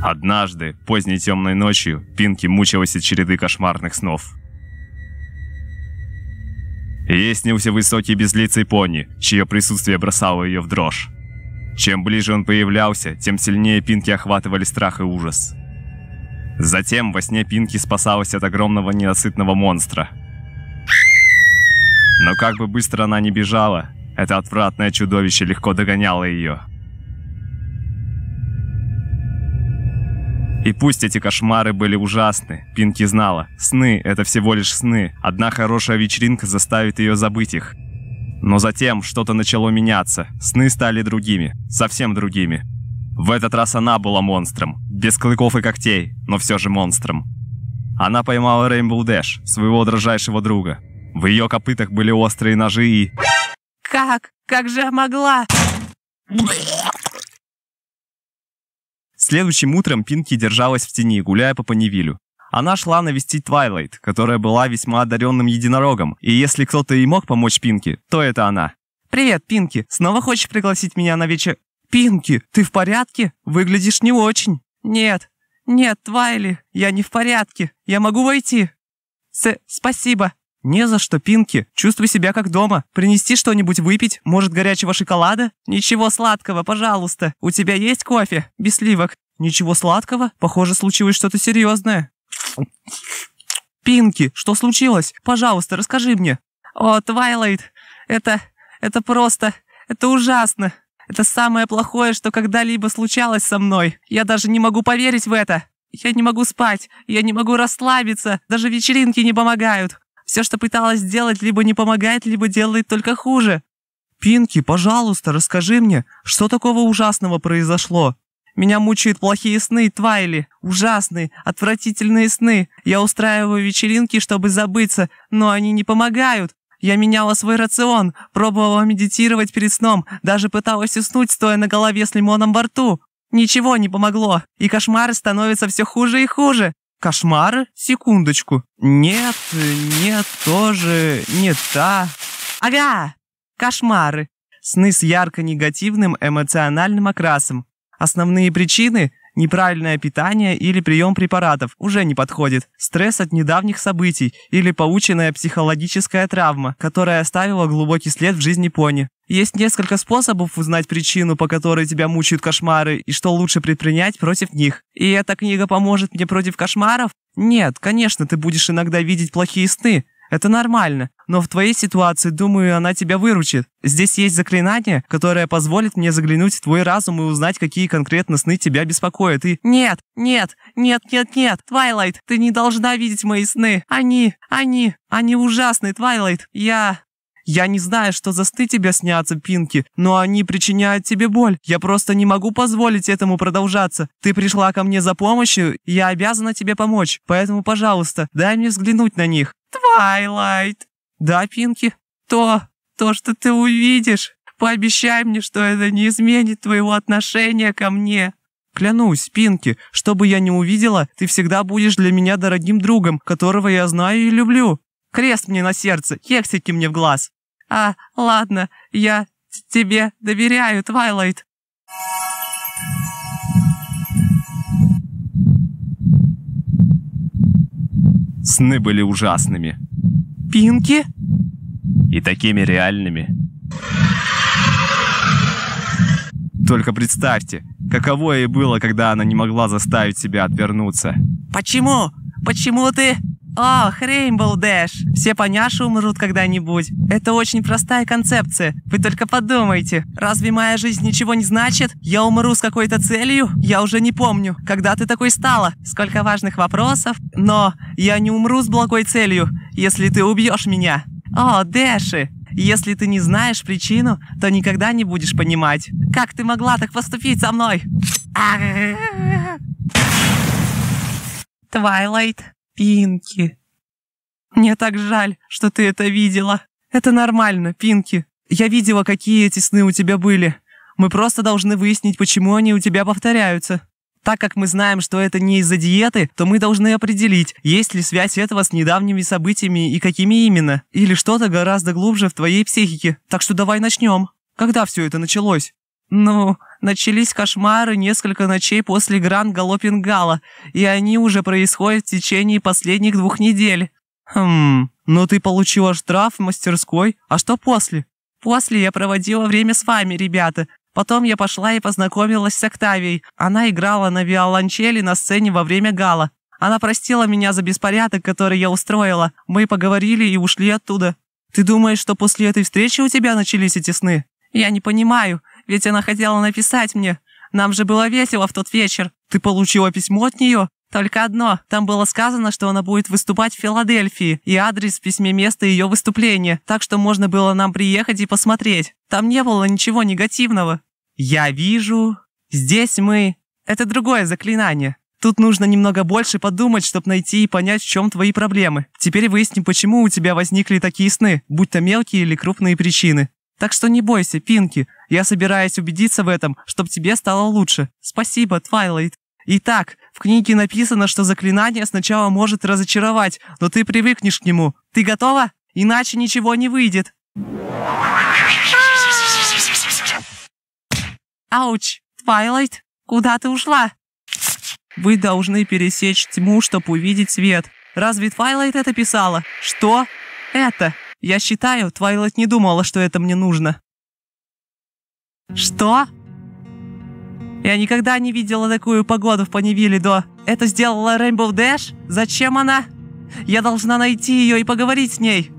Однажды, поздней темной ночью, Пинки мучилась от череды кошмарных снов. Ей снился высокий безлицый пони, чье присутствие бросало ее в дрожь. Чем ближе он появлялся, тем сильнее Пинки охватывали страх и ужас. Затем во сне Пинки спасалась от огромного ненасытного монстра. Но как бы быстро она ни бежала, это отвратное чудовище легко догоняло ее – И пусть эти кошмары были ужасны, Пинки знала, сны — это всего лишь сны, одна хорошая вечеринка заставит ее забыть их. Но затем что-то начало меняться, сны стали другими, совсем другими. В этот раз она была монстром, без клыков и когтей, но все же монстром. Она поймала Рейнбоу Дэш, своего дрожайшего друга. В ее копытах были острые ножи и... Как? Как же я могла? Следующим утром Пинки держалась в тени, гуляя по Панивилю. Она шла навестить Твайлайт, которая была весьма одаренным единорогом, и если кто-то и мог помочь Пинки, то это она. «Привет, Пинки! Снова хочешь пригласить меня на вечер...» «Пинки, ты в порядке? Выглядишь не очень!» «Нет, нет, Твайли, я не в порядке, я могу войти!» С «Спасибо, «Не за что, Пинки. Чувствуй себя как дома. Принести что-нибудь выпить? Может, горячего шоколада? Ничего сладкого, пожалуйста. У тебя есть кофе? Без сливок. Ничего сладкого? Похоже, случилось что-то серьезное». «Пинки, что случилось? Пожалуйста, расскажи мне». «О, Твайлайт, это... это просто... это ужасно. Это самое плохое, что когда-либо случалось со мной. Я даже не могу поверить в это. Я не могу спать, я не могу расслабиться, даже вечеринки не помогают. Все, что пыталась сделать, либо не помогает, либо делает только хуже. Пинки, пожалуйста, расскажи мне, что такого ужасного произошло? Меня мучают плохие сны, Твайли. Ужасные, отвратительные сны. Я устраиваю вечеринки, чтобы забыться, но они не помогают. Я меняла свой рацион, пробовала медитировать перед сном, даже пыталась уснуть, стоя на голове с лимоном во рту. Ничего не помогло, и кошмары становятся все хуже и хуже. Кошмары? Секундочку. Нет, нет, тоже не та. Ага, кошмары. Сны с ярко-негативным эмоциональным окрасом. Основные причины неправильное питание или прием препаратов уже не подходит, стресс от недавних событий или полученная психологическая травма, которая оставила глубокий след в жизни пони. Есть несколько способов узнать причину, по которой тебя мучают кошмары, и что лучше предпринять против них. И эта книга поможет мне против кошмаров? Нет, конечно, ты будешь иногда видеть плохие сны, это нормально, но в твоей ситуации, думаю, она тебя выручит. Здесь есть заклинание, которое позволит мне заглянуть в твой разум и узнать, какие конкретно сны тебя беспокоят. И нет, нет, нет, нет, нет, Твайлайт, ты не должна видеть мои сны. Они, они, они ужасны, Твайлайт. Я... Я не знаю, что за сты тебе снятся, Пинки, но они причиняют тебе боль. Я просто не могу позволить этому продолжаться. Ты пришла ко мне за помощью, и я обязана тебе помочь. Поэтому, пожалуйста, дай мне взглянуть на них. Твайлайт. Да, Пинки? То, то, что ты увидишь. Пообещай мне, что это не изменит твоего отношения ко мне. Клянусь, Пинки, что бы я ни увидела, ты всегда будешь для меня дорогим другом, которого я знаю и люблю. Крест мне на сердце, хексики мне в глаз. А, ладно, я тебе доверяю, Твайлайт. Сны были ужасными. Пинки? И такими реальными. Только представьте, каково ей было, когда она не могла заставить себя отвернуться. Почему? Почему ты... Ах, Rainbow Дэш, Все поняши умрут когда-нибудь. Это очень простая концепция. Вы только подумайте. Разве моя жизнь ничего не значит? Я умру с какой-то целью? Я уже не помню. Когда ты такой стала? Сколько важных вопросов. Но я не умру с благой целью, если ты убьешь меня. О, Дэши, если ты не знаешь причину, то никогда не будешь понимать. Как ты могла так поступить со мной? Твайлайт. Пинки. Мне так жаль, что ты это видела. Это нормально, Пинки. Я видела, какие эти сны у тебя были. Мы просто должны выяснить, почему они у тебя повторяются. Так как мы знаем, что это не из-за диеты, то мы должны определить, есть ли связь этого с недавними событиями и какими именно, или что-то гораздо глубже в твоей психике. Так что давай начнем. Когда все это началось? Ну, начались кошмары несколько ночей после гранд галопингала и они уже происходят в течение последних двух недель. Хм, ну ты получила штраф в мастерской, а что после? После я проводила время с вами, ребята. Потом я пошла и познакомилась с Октавией. Она играла на виолончели на сцене во время гала. Она простила меня за беспорядок, который я устроила. Мы поговорили и ушли оттуда. Ты думаешь, что после этой встречи у тебя начались эти сны? Я не понимаю. Ведь она хотела написать мне. Нам же было весело в тот вечер. Ты получила письмо от нее? Только одно. Там было сказано, что она будет выступать в Филадельфии, и адрес в письме места ее выступления, так что можно было нам приехать и посмотреть. Там не было ничего негативного. Я вижу. Здесь мы... Это другое заклинание. Тут нужно немного больше подумать, чтобы найти и понять, в чем твои проблемы. Теперь выясним, почему у тебя возникли такие сны, будь то мелкие или крупные причины. Так что не бойся, Пинки, я собираюсь убедиться в этом, чтобы тебе стало лучше. Спасибо, Твайлайт. Итак, в книге написано, что заклинание сначала может разочаровать, но ты привыкнешь к нему. Ты готова? Иначе ничего не выйдет. Ауч, Твайлайт, куда ты ушла? Вы должны пересечь тьму, чтобы увидеть свет. Разве Твайлайт это писала? Что? Это? Я считаю, Твайлайт не думала, что это мне нужно. Что? Я никогда не видела такую погоду в Панивилле до... Это сделала Рейнбоу Дэш? Зачем она? Я должна найти ее и поговорить с ней.